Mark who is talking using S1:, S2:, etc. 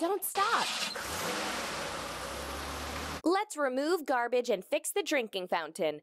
S1: Don't stop. Let's remove garbage and fix the drinking fountain.